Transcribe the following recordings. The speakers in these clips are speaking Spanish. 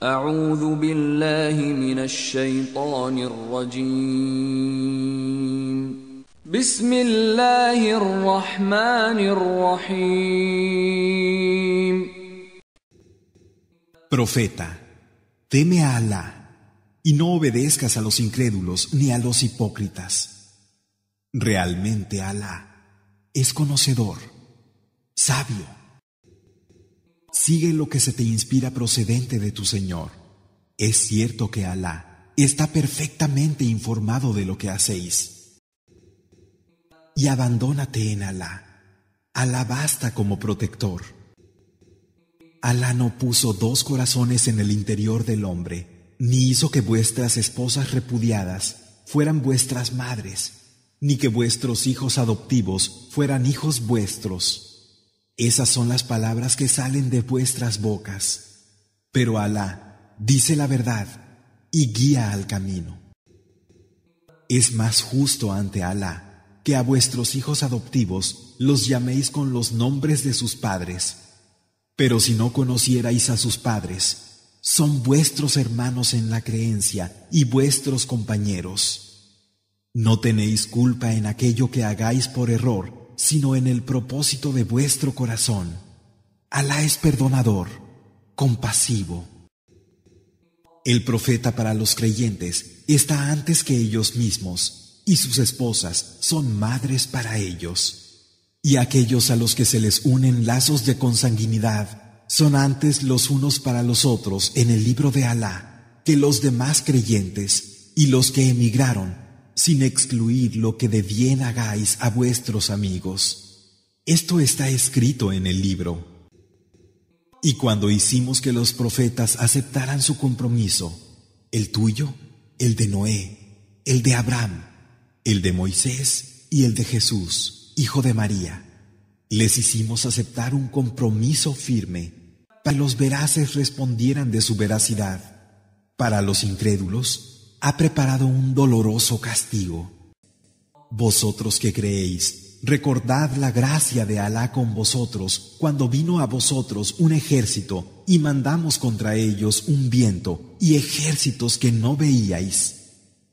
Profeta, teme a Allah y no obedezcas a los incrédulos ni a los hipócritas. Realmente Alá es conocedor, sabio. Sigue lo que se te inspira procedente de tu Señor. Es cierto que Alá está perfectamente informado de lo que hacéis. Y abandónate en Alá. Alá basta como protector. Alá no puso dos corazones en el interior del hombre, ni hizo que vuestras esposas repudiadas fueran vuestras madres, ni que vuestros hijos adoptivos fueran hijos vuestros. Esas son las palabras que salen de vuestras bocas. Pero Alá dice la verdad y guía al camino. Es más justo ante Alá que a vuestros hijos adoptivos los llaméis con los nombres de sus padres. Pero si no conocierais a sus padres, son vuestros hermanos en la creencia y vuestros compañeros. No tenéis culpa en aquello que hagáis por error sino en el propósito de vuestro corazón. Alá es perdonador, compasivo. El profeta para los creyentes está antes que ellos mismos, y sus esposas son madres para ellos. Y aquellos a los que se les unen lazos de consanguinidad son antes los unos para los otros en el libro de Alá que los demás creyentes y los que emigraron sin excluir lo que de bien hagáis a vuestros amigos. Esto está escrito en el libro. Y cuando hicimos que los profetas aceptaran su compromiso, el tuyo, el de Noé, el de Abraham, el de Moisés y el de Jesús, hijo de María, les hicimos aceptar un compromiso firme para que los veraces respondieran de su veracidad. Para los incrédulos, ha preparado un doloroso castigo. Vosotros que creéis, recordad la gracia de Alá con vosotros cuando vino a vosotros un ejército y mandamos contra ellos un viento y ejércitos que no veíais.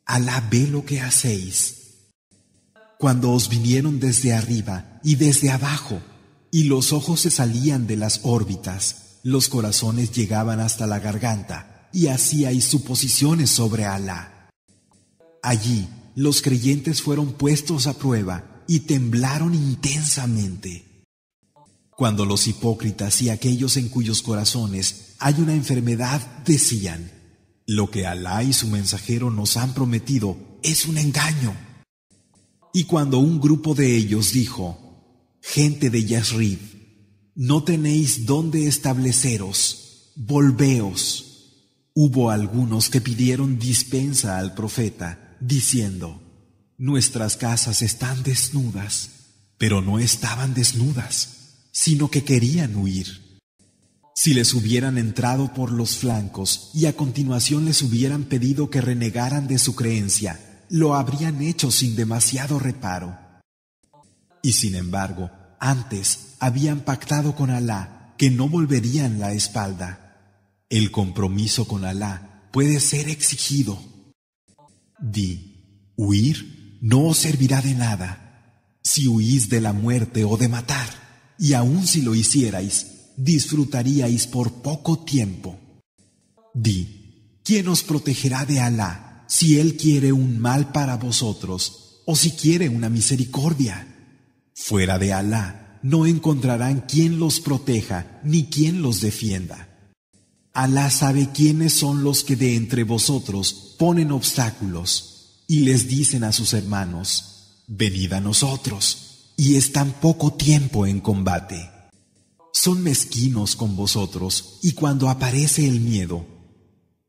Alá ve lo que hacéis. Cuando os vinieron desde arriba y desde abajo, y los ojos se salían de las órbitas, los corazones llegaban hasta la garganta, y hacíais suposiciones sobre Alá. Allí los creyentes fueron puestos a prueba y temblaron intensamente. Cuando los hipócritas y aquellos en cuyos corazones hay una enfermedad decían, lo que Alá y su mensajero nos han prometido es un engaño. Y cuando un grupo de ellos dijo, gente de Yasrib, no tenéis dónde estableceros, volveos. Hubo algunos que pidieron dispensa al profeta, diciendo, Nuestras casas están desnudas, pero no estaban desnudas, sino que querían huir. Si les hubieran entrado por los flancos y a continuación les hubieran pedido que renegaran de su creencia, lo habrían hecho sin demasiado reparo. Y sin embargo, antes habían pactado con Alá que no volverían la espalda. El compromiso con Alá puede ser exigido. Di, huir no os servirá de nada si huís de la muerte o de matar, y aun si lo hicierais, disfrutaríais por poco tiempo. Di, ¿quién os protegerá de Alá si Él quiere un mal para vosotros o si quiere una misericordia? Fuera de Alá no encontrarán quien los proteja ni quien los defienda. Alá sabe quiénes son los que de entre vosotros ponen obstáculos y les dicen a sus hermanos, venid a nosotros, y están poco tiempo en combate. Son mezquinos con vosotros y cuando aparece el miedo,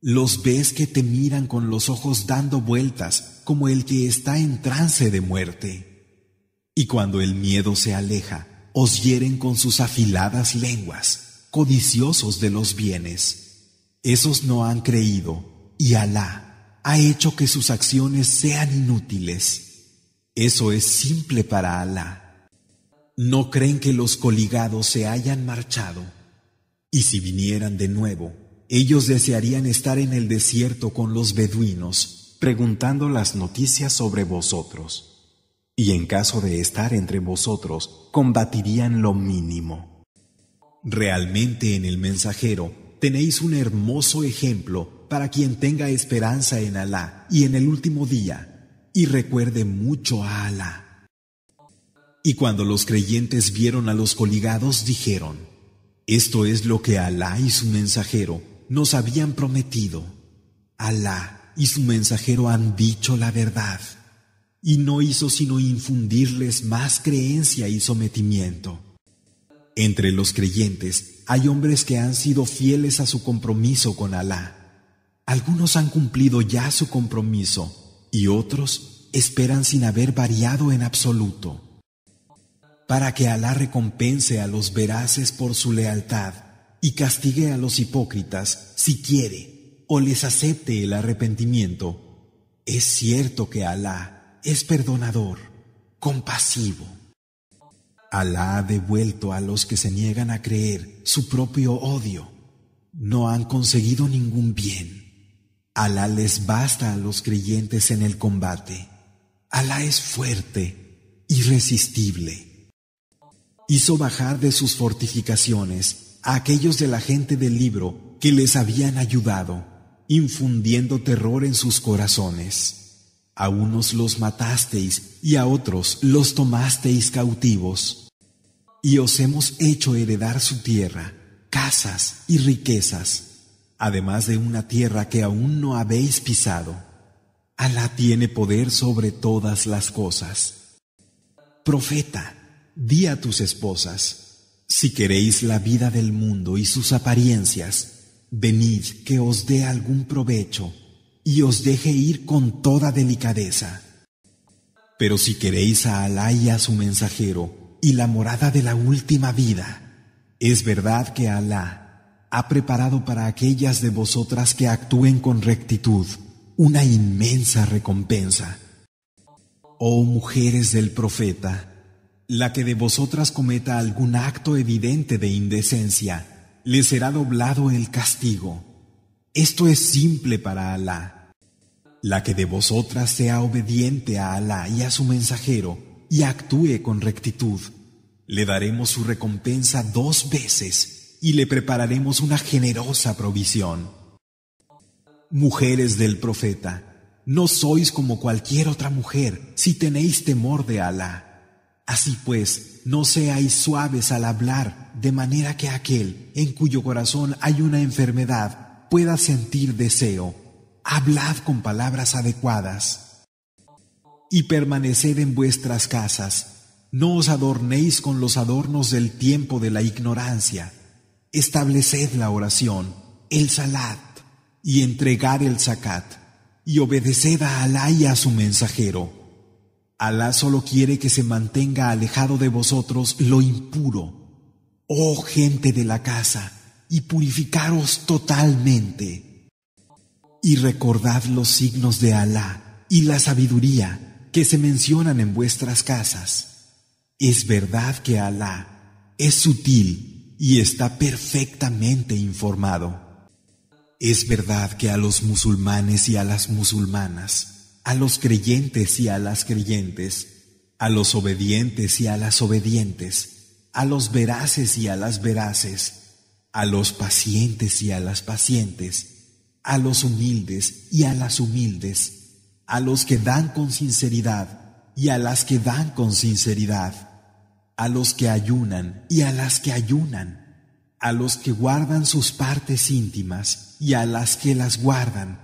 los ves que te miran con los ojos dando vueltas como el que está en trance de muerte. Y cuando el miedo se aleja, os hieren con sus afiladas lenguas codiciosos de los bienes. Esos no han creído, y Alá ha hecho que sus acciones sean inútiles. Eso es simple para Alá. No creen que los coligados se hayan marchado, y si vinieran de nuevo, ellos desearían estar en el desierto con los beduinos, preguntando las noticias sobre vosotros. Y en caso de estar entre vosotros, combatirían lo mínimo. Realmente en el mensajero tenéis un hermoso ejemplo para quien tenga esperanza en Alá y en el último día, y recuerde mucho a Alá. Y cuando los creyentes vieron a los coligados dijeron, esto es lo que Alá y su mensajero nos habían prometido. Alá y su mensajero han dicho la verdad, y no hizo sino infundirles más creencia y sometimiento. Entre los creyentes hay hombres que han sido fieles a su compromiso con Alá. Algunos han cumplido ya su compromiso y otros esperan sin haber variado en absoluto. Para que Alá recompense a los veraces por su lealtad y castigue a los hipócritas si quiere o les acepte el arrepentimiento, es cierto que Alá es perdonador, compasivo. Alá ha devuelto a los que se niegan a creer su propio odio. No han conseguido ningún bien. Alá les basta a los creyentes en el combate. Alá es fuerte, irresistible. Hizo bajar de sus fortificaciones a aquellos de la gente del libro que les habían ayudado, infundiendo terror en sus corazones. A unos los matasteis y a otros los tomasteis cautivos. Y os hemos hecho heredar su tierra, casas y riquezas, además de una tierra que aún no habéis pisado. Alá tiene poder sobre todas las cosas. Profeta, di a tus esposas, si queréis la vida del mundo y sus apariencias, venid que os dé algún provecho y os deje ir con toda delicadeza. Pero si queréis a Alá y a su mensajero y la morada de la última vida, es verdad que Alá ha preparado para aquellas de vosotras que actúen con rectitud una inmensa recompensa. Oh mujeres del profeta, la que de vosotras cometa algún acto evidente de indecencia, le será doblado el castigo. Esto es simple para Alá. La que de vosotras sea obediente a Alá y a su mensajero y actúe con rectitud, le daremos su recompensa dos veces y le prepararemos una generosa provisión. Mujeres del profeta, no sois como cualquier otra mujer si tenéis temor de Alá. Así pues, no seáis suaves al hablar, de manera que aquel en cuyo corazón hay una enfermedad, pueda sentir deseo, hablad con palabras adecuadas y permaneced en vuestras casas. No os adornéis con los adornos del tiempo de la ignorancia. Estableced la oración, el salat, y entregad el zakat, y obedeced a Alá y a su mensajero. Alá solo quiere que se mantenga alejado de vosotros lo impuro. Oh gente de la casa, y purificaros totalmente. Y recordad los signos de Alá y la sabiduría que se mencionan en vuestras casas. Es verdad que Alá es sutil y está perfectamente informado. Es verdad que a los musulmanes y a las musulmanas, a los creyentes y a las creyentes, a los obedientes y a las obedientes, a los veraces y a las veraces, a los pacientes y a las pacientes, a los humildes y a las humildes, a los que dan con sinceridad y a las que dan con sinceridad, a los que ayunan y a las que ayunan, a los que guardan sus partes íntimas y a las que las guardan,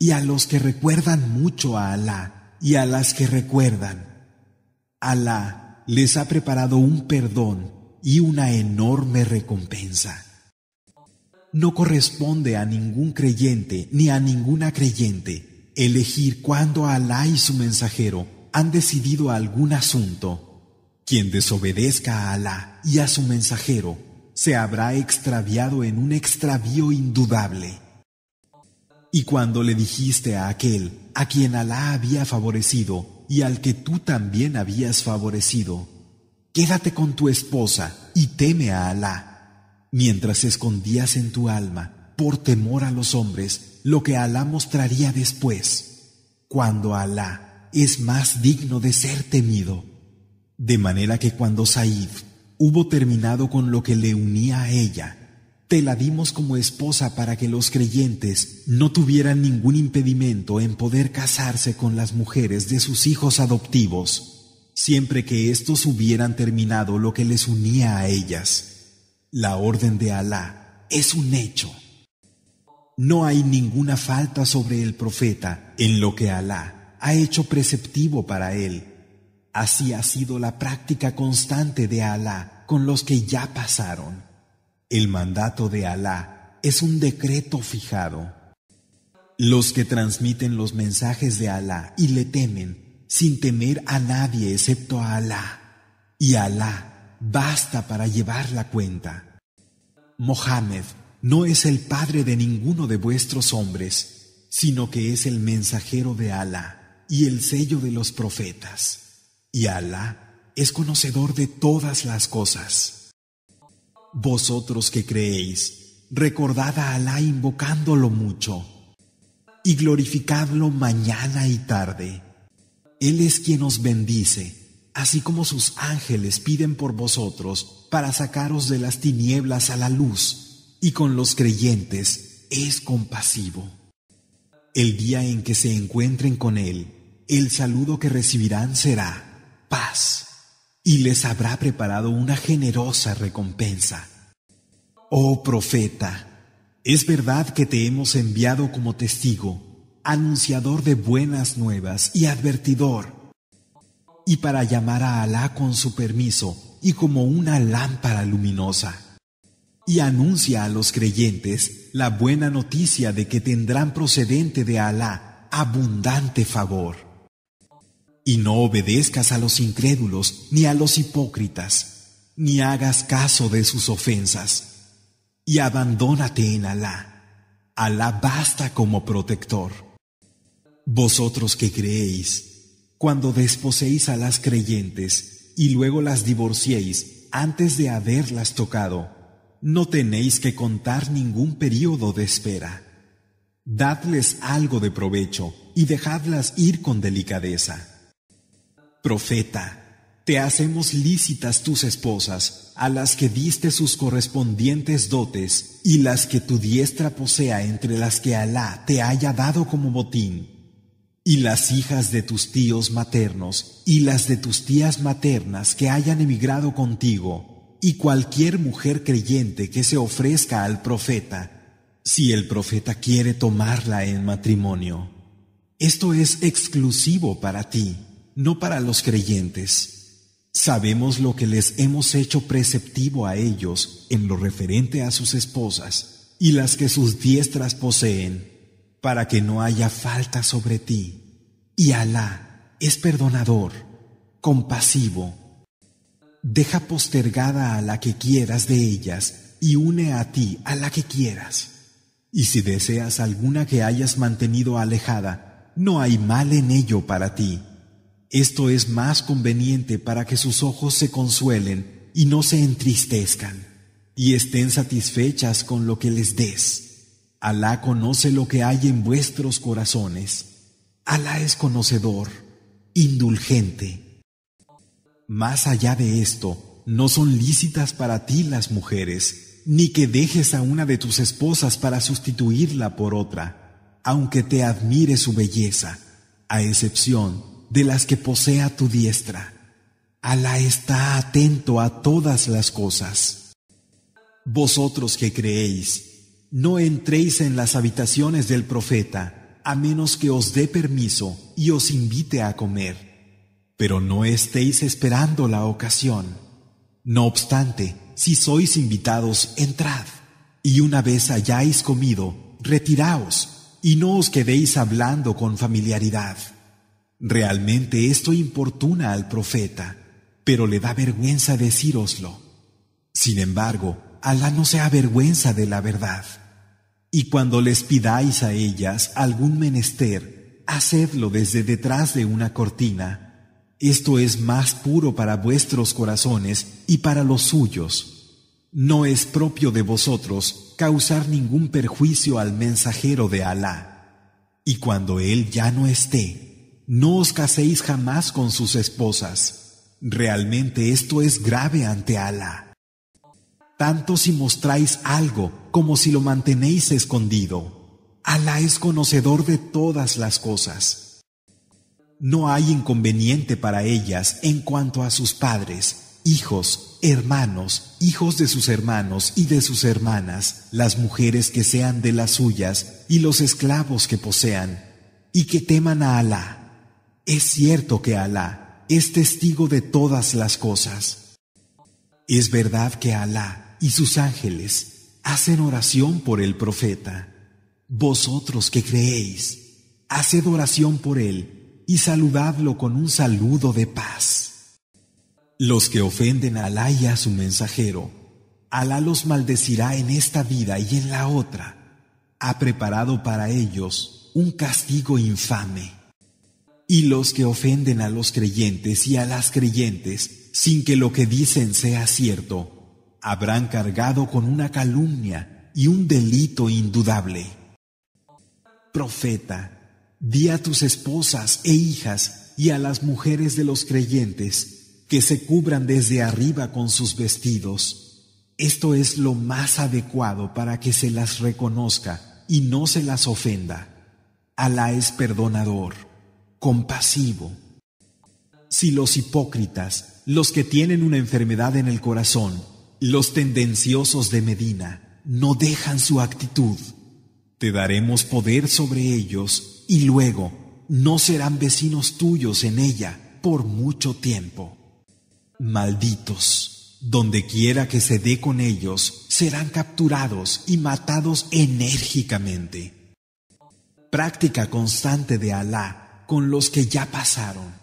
y a los que recuerdan mucho a Alá y a las que recuerdan. Alá les ha preparado un perdón y una enorme recompensa no corresponde a ningún creyente ni a ninguna creyente elegir cuando Alá y su mensajero han decidido algún asunto. Quien desobedezca a Alá y a su mensajero se habrá extraviado en un extravío indudable. Y cuando le dijiste a aquel a quien Alá había favorecido y al que tú también habías favorecido, quédate con tu esposa y teme a Alá mientras escondías en tu alma, por temor a los hombres, lo que Alá mostraría después, cuando Alá es más digno de ser temido. De manera que cuando Said hubo terminado con lo que le unía a ella, te la dimos como esposa para que los creyentes no tuvieran ningún impedimento en poder casarse con las mujeres de sus hijos adoptivos, siempre que éstos hubieran terminado lo que les unía a ellas. La orden de Alá es un hecho. No hay ninguna falta sobre el profeta en lo que Alá ha hecho preceptivo para él. Así ha sido la práctica constante de Alá con los que ya pasaron. El mandato de Alá es un decreto fijado. Los que transmiten los mensajes de Alá y le temen, sin temer a nadie excepto a Alá. Y Alá basta para llevar la cuenta. Mohammed no es el padre de ninguno de vuestros hombres, sino que es el mensajero de Alá y el sello de los profetas. Y Alá es conocedor de todas las cosas. Vosotros que creéis, recordad a Alá invocándolo mucho y glorificadlo mañana y tarde. Él es quien os bendice así como sus ángeles piden por vosotros para sacaros de las tinieblas a la luz, y con los creyentes es compasivo. El día en que se encuentren con Él, el saludo que recibirán será paz, y les habrá preparado una generosa recompensa. Oh profeta, es verdad que te hemos enviado como testigo, anunciador de buenas nuevas y advertidor, y para llamar a Alá con su permiso y como una lámpara luminosa. Y anuncia a los creyentes la buena noticia de que tendrán procedente de Alá abundante favor. Y no obedezcas a los incrédulos ni a los hipócritas, ni hagas caso de sus ofensas, y abandónate en Alá. Alá basta como protector. Vosotros que creéis, cuando desposéis a las creyentes y luego las divorciéis antes de haberlas tocado, no tenéis que contar ningún período de espera. Dadles algo de provecho y dejadlas ir con delicadeza. Profeta, te hacemos lícitas tus esposas, a las que diste sus correspondientes dotes y las que tu diestra posea entre las que Alá te haya dado como botín y las hijas de tus tíos maternos y las de tus tías maternas que hayan emigrado contigo, y cualquier mujer creyente que se ofrezca al profeta, si el profeta quiere tomarla en matrimonio. Esto es exclusivo para ti, no para los creyentes. Sabemos lo que les hemos hecho preceptivo a ellos en lo referente a sus esposas y las que sus diestras poseen para que no haya falta sobre ti. Y Alá es perdonador, compasivo. Deja postergada a la que quieras de ellas y une a ti a la que quieras. Y si deseas alguna que hayas mantenido alejada, no hay mal en ello para ti. Esto es más conveniente para que sus ojos se consuelen y no se entristezcan, y estén satisfechas con lo que les des. Alá conoce lo que hay en vuestros corazones. Alá es conocedor, indulgente. Más allá de esto, no son lícitas para ti las mujeres, ni que dejes a una de tus esposas para sustituirla por otra, aunque te admire su belleza, a excepción de las que posea tu diestra. Alá está atento a todas las cosas. Vosotros que creéis, no entréis en las habitaciones del profeta, a menos que os dé permiso y os invite a comer. Pero no estéis esperando la ocasión. No obstante, si sois invitados, entrad. Y una vez hayáis comido, retiraos, y no os quedéis hablando con familiaridad. Realmente esto importuna al profeta, pero le da vergüenza decíroslo. Sin embargo, Alá no se avergüenza de la verdad. Y cuando les pidáis a ellas algún menester, hacedlo desde detrás de una cortina. Esto es más puro para vuestros corazones y para los suyos. No es propio de vosotros causar ningún perjuicio al mensajero de Alá. Y cuando él ya no esté, no os caséis jamás con sus esposas. Realmente esto es grave ante Alá tanto si mostráis algo como si lo mantenéis escondido. Alá es conocedor de todas las cosas. No hay inconveniente para ellas en cuanto a sus padres, hijos, hermanos, hijos de sus hermanos y de sus hermanas, las mujeres que sean de las suyas y los esclavos que posean, y que teman a Alá. Es cierto que Alá es testigo de todas las cosas. Es verdad que Alá y sus ángeles hacen oración por el profeta. Vosotros que creéis, haced oración por él y saludadlo con un saludo de paz. Los que ofenden a Alá y a su mensajero, Alá los maldecirá en esta vida y en la otra. Ha preparado para ellos un castigo infame. Y los que ofenden a los creyentes y a las creyentes sin que lo que dicen sea cierto, habrán cargado con una calumnia y un delito indudable. Profeta, di a tus esposas e hijas y a las mujeres de los creyentes que se cubran desde arriba con sus vestidos. Esto es lo más adecuado para que se las reconozca y no se las ofenda. Alá es perdonador, compasivo. Si los hipócritas, los que tienen una enfermedad en el corazón, los tendenciosos de Medina no dejan su actitud. Te daremos poder sobre ellos y luego no serán vecinos tuyos en ella por mucho tiempo. Malditos, donde quiera que se dé con ellos, serán capturados y matados enérgicamente. Práctica constante de Alá con los que ya pasaron,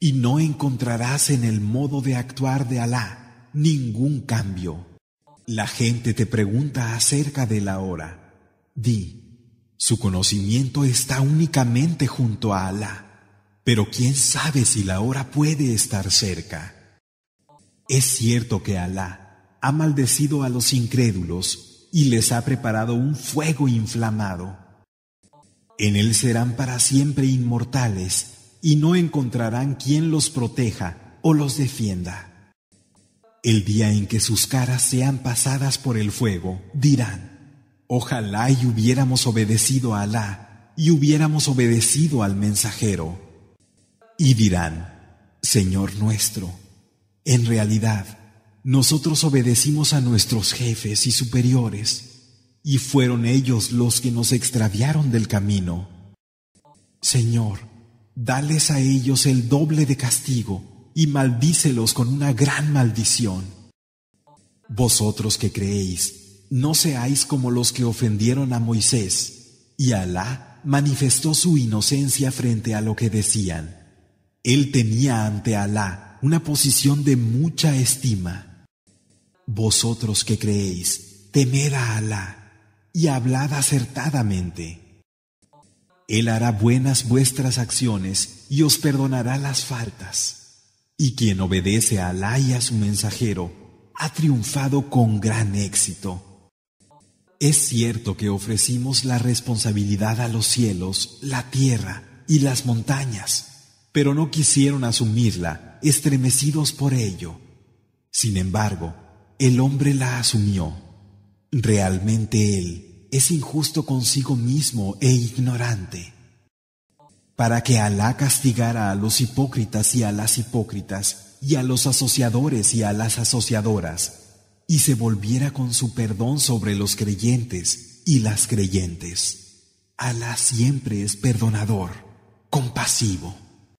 y no encontrarás en el modo de actuar de Alá ningún cambio. La gente te pregunta acerca de la hora. Di, su conocimiento está únicamente junto a Alá, pero quién sabe si la hora puede estar cerca. Es cierto que Alá ha maldecido a los incrédulos y les ha preparado un fuego inflamado. En él serán para siempre inmortales y no encontrarán quien los proteja o los defienda. El día en que sus caras sean pasadas por el fuego, dirán, ojalá y hubiéramos obedecido a Alá y hubiéramos obedecido al mensajero. Y dirán, Señor nuestro, en realidad, nosotros obedecimos a nuestros jefes y superiores, y fueron ellos los que nos extraviaron del camino. Señor, dales a ellos el doble de castigo y maldícelos con una gran maldición. Vosotros que creéis, no seáis como los que ofendieron a Moisés, y Alá manifestó su inocencia frente a lo que decían. Él tenía ante Alá una posición de mucha estima. Vosotros que creéis, temed a Alá y hablad acertadamente. Él hará buenas vuestras acciones y os perdonará las faltas. Y quien obedece a Alá y a su mensajero ha triunfado con gran éxito. Es cierto que ofrecimos la responsabilidad a los cielos, la tierra y las montañas, pero no quisieron asumirla, estremecidos por ello. Sin embargo, el hombre la asumió. Realmente él es injusto consigo mismo e ignorante para que Alá castigara a los hipócritas y a las hipócritas, y a los asociadores y a las asociadoras, y se volviera con su perdón sobre los creyentes y las creyentes. Alá siempre es perdonador, compasivo.